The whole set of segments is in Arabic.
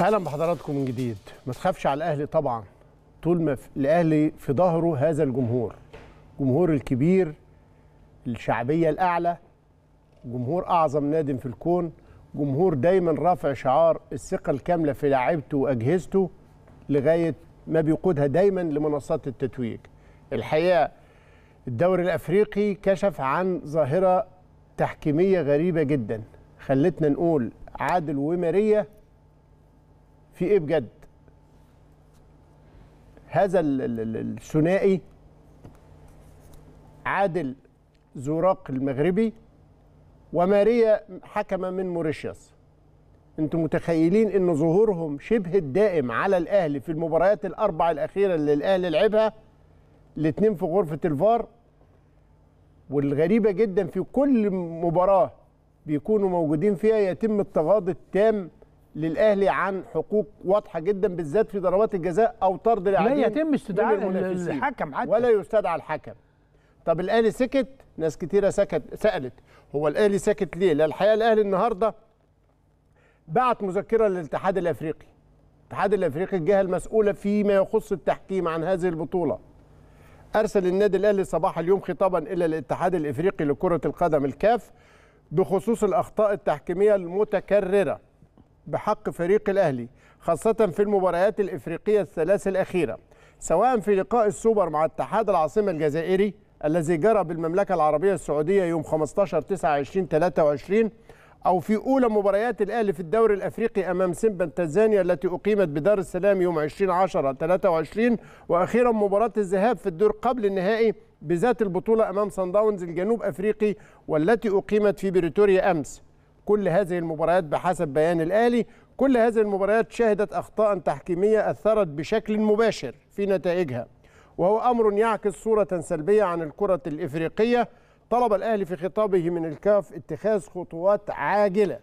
اهلا بحضراتكم من جديد ما تخافش على الاهلي طبعا طول ما الاهلي في ظهره هذا الجمهور جمهور الكبير الشعبيه الاعلى جمهور اعظم نادي في الكون جمهور دايما رافع شعار الثقه الكامله في لاعبته واجهزته لغايه ما بيقودها دايما لمنصات التتويج الحقيقه الدوري الافريقي كشف عن ظاهره تحكيميه غريبه جدا خلتنا نقول عادل وماريه في ايه بجد هذا الثنائي عادل زوراق المغربي وماريا حكمه من موريشياس انتم متخيلين ان ظهورهم شبه الدائم على الاهلي في المباريات الاربع الاخيره اللي الاهلي لعبها الاثنين في غرفه الفار والغريبه جدا في كل مباراه بيكونوا موجودين فيها يتم التغاضي التام للاهلي عن حقوق واضحه جدا بالذات في ضربات الجزاء او طرد لا يتم استدعاء الحكم حتى ولا يستدعى الحكم طب الاهلي سكت ناس كتيره سكت سالت هو الاهلي سكت ليه لا الحقيقه الاهلي النهارده بعت مذكره للاتحاد الافريقي الاتحاد الافريقي الجهه المسؤوله فيما يخص التحكيم عن هذه البطوله ارسل النادي الاهلي صباح اليوم خطابا الى الاتحاد الافريقي لكره القدم الكاف بخصوص الاخطاء التحكيميه المتكرره بحق فريق الأهلي خاصة في المباريات الإفريقية الثلاث الأخيرة سواء في لقاء السوبر مع اتحاد العاصمة الجزائري الذي جرى بالمملكة العربية السعودية يوم 15 20 23 أو في أولى مباريات الأهلي في الدوري الأفريقي أمام سيمبا تنزانيا التي أقيمت بدار السلام يوم 20 10 23 وأخيرا مباراة الذهاب في الدور قبل النهائي بذات البطولة أمام صن داونز الجنوب أفريقي والتي أقيمت في بريتوريا أمس كل هذه المباريات بحسب بيان الأهلي كل هذه المباريات شهدت أخطاء تحكيمية أثرت بشكل مباشر في نتائجها وهو أمر يعكس صورة سلبية عن الكرة الإفريقية طلب الأهلي في خطابه من الكاف اتخاذ خطوات عاجلة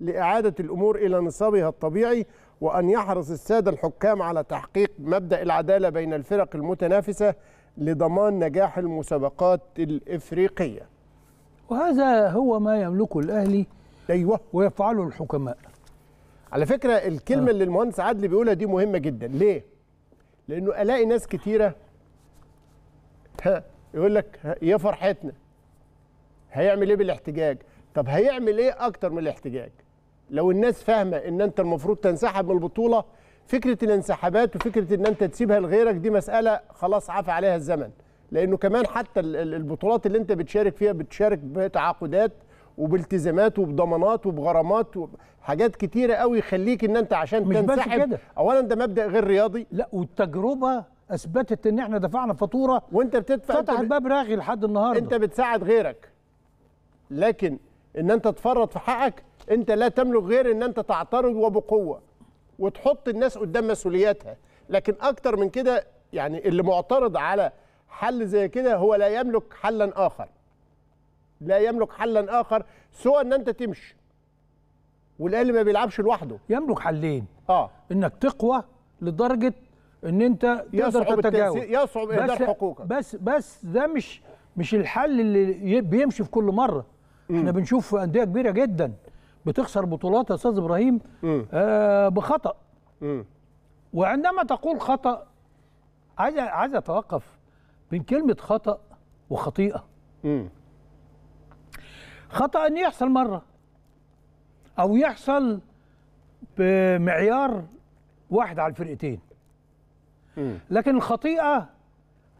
لإعادة الأمور إلى نصابها الطبيعي وأن يحرص السادة الحكام على تحقيق مبدأ العدالة بين الفرق المتنافسة لضمان نجاح المسابقات الإفريقية وهذا هو ما يملكه الأهلي ايوه ويفعله الحكماء على فكره الكلمه آه. اللي المهندس عدلي بيقولها دي مهمه جدا ليه لانه الاقي ناس كتيره ها يقول لك يا فرحتنا هيعمل ايه بالاحتجاج طب هيعمل ايه اكتر من الاحتجاج لو الناس فاهمه ان انت المفروض تنسحب من البطوله فكره الانسحابات وفكره ان انت تسيبها لغيرك دي مساله خلاص عفى عليها الزمن لانه كمان حتى البطولات اللي انت بتشارك فيها بتشارك بتعاقدات وبالتزامات وبضمانات وبغرامات وحاجات كتيره قوي يخليك ان انت عشان مش تنسحب كده. اولا ده مبدا غير رياضي لا والتجربه اثبتت ان احنا دفعنا فاتوره وانت بتدفع فتح الباب راغي لحد النهارده انت بتساعد غيرك لكن ان انت تفرط في حقك انت لا تملك غير ان انت تعترض وبقوه وتحط الناس قدام مسؤولياتها لكن اكتر من كده يعني اللي معترض على حل زي كده هو لا يملك حلا اخر لا يملك حلا اخر سوى ان انت تمشي والاهلي ما بيلعبش لوحده يملك حلين اه انك تقوى لدرجه ان انت تقدر تتجاوز يصعب اهدار حقوقك بس بس ده مش مش الحل اللي بيمشي في كل مره م. احنا بنشوف انديه كبيره جدا بتخسر بطولات يا استاذ ابراهيم آه بخطا م. وعندما تقول خطا عايز عايز اتوقف بين كلمه خطا وخطيئه خطأ أن يحصل مرة أو يحصل بمعيار واحد على الفرقتين لكن الخطيئة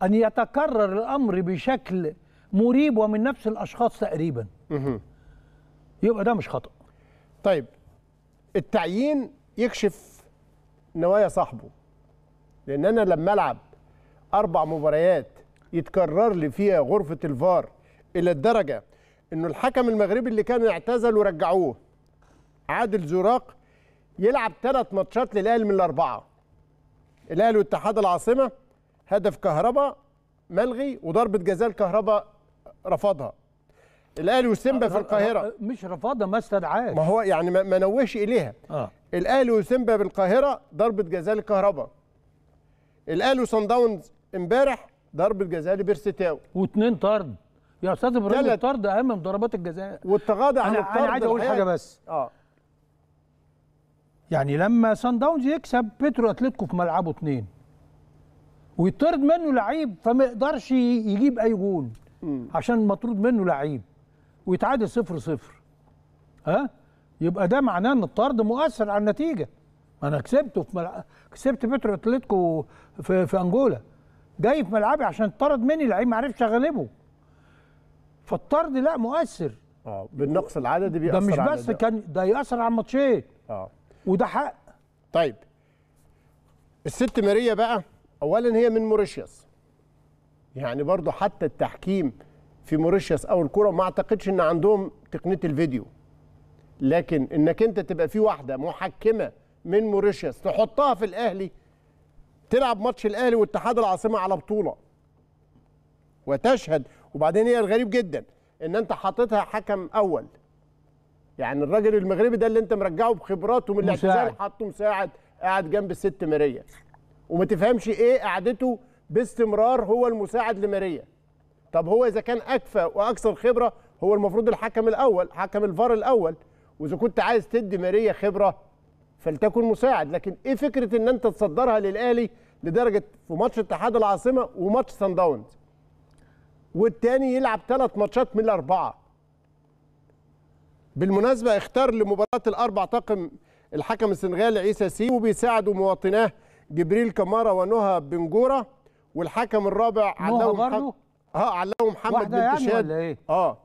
أن يتكرر الأمر بشكل مريب ومن نفس الأشخاص تقريبا يبقى ده مش خطأ طيب التعيين يكشف نوايا صاحبه لأن أنا لما ألعب أربع مباريات يتكرر لي فيها غرفة الفار إلى الدرجة انه الحكم المغربي اللي كان اعتزل ورجعوه عادل زراق يلعب ثلاث ماتشات للاهلي من الاربعه الاهلي واتحاد العاصمه هدف كهربا ملغي وضربه جزاء كهربا رفضها الاهلي وسيمبا في القاهره مش رفضها ما استدعاش ما هو يعني ما نوهش اليها آه. الاهلي وسيمبا بالقاهره ضربه جزاء لكهربا الاهلي وصن داونز امبارح ضربه جزاء لبيرسيتاو واثنين طرد يا استاذ ابراهيم الطرد اهم من ضربات الجزاء والتغاضي عن الطرد انا عايز اقول حاجه بس اه يعني لما سان داونز يكسب بيترو اتلتيكو في ملعبه اثنين ويطرد منه لعيب فما يقدرش يجيب اي جول عشان مطرود منه لعيب ويتعادل صفر صفر ها يبقى ده معناه ان الطرد مؤثر على النتيجه ما انا كسبته في ملعب كسبت بيترو اتلتيكو في... في انجولا جاي في ملعبي عشان طرد مني لعيب ما عرفش اغلبه فالطرد لا مؤثر اه بالنقص العددي بيأثر ده مش بس على كان ده يأثر على الماتشين اه وده حق طيب الست ماريا بقى اولا هي من موريشياس يعني برضو حتى التحكيم في موريشياس او الكره ما اعتقدش ان عندهم تقنيه الفيديو لكن انك انت تبقى في واحده محكمه من موريشياس تحطها في الاهلي تلعب ماتش الاهلي واتحاد العاصمه على بطوله وتشهد وبعدين هي الغريب جدا ان انت حاططها حكم اول يعني الراجل المغربي ده اللي انت مرجعه بخبراته من الاعتزال حاطه مساعد قاعد جنب الست ماريا وما تفهمش ايه قعدته باستمرار هو المساعد لماريا طب هو اذا كان اكفى واكثر خبره هو المفروض الحكم الاول حكم الفار الاول واذا كنت عايز تدي ماريا خبره فلتكن مساعد لكن ايه فكره ان انت تصدرها للاهلي لدرجه في ماتش اتحاد العاصمه وماتش سان داونز والتاني يلعب ثلاث ماتشات من الاربعه بالمناسبه اختار لمباراه الاربع طاقم الحكم السنغالي عيسى سي وبيساعده مواطناه جبريل كماره ونهى بنجوره والحكم الرابع علاوي آه، محمد اه علاوي محمد من يعني تشاد إيه؟ اه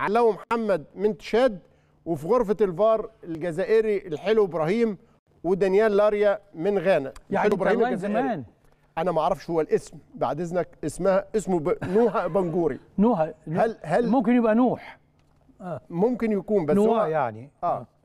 علاوي محمد من تشاد وفي غرفه الفار الجزائري الحلو ابراهيم ودانيال لاريا من غانا يعني الحلو ابراهيم الجزائري زمان. انا ما اعرفش هو الاسم بعد اذنك اسمها اسمه ب... نوها بنجوري نوها هل هل ممكن يبقى نوح آه. ممكن يكون بس نوح هو يعني آه. آه.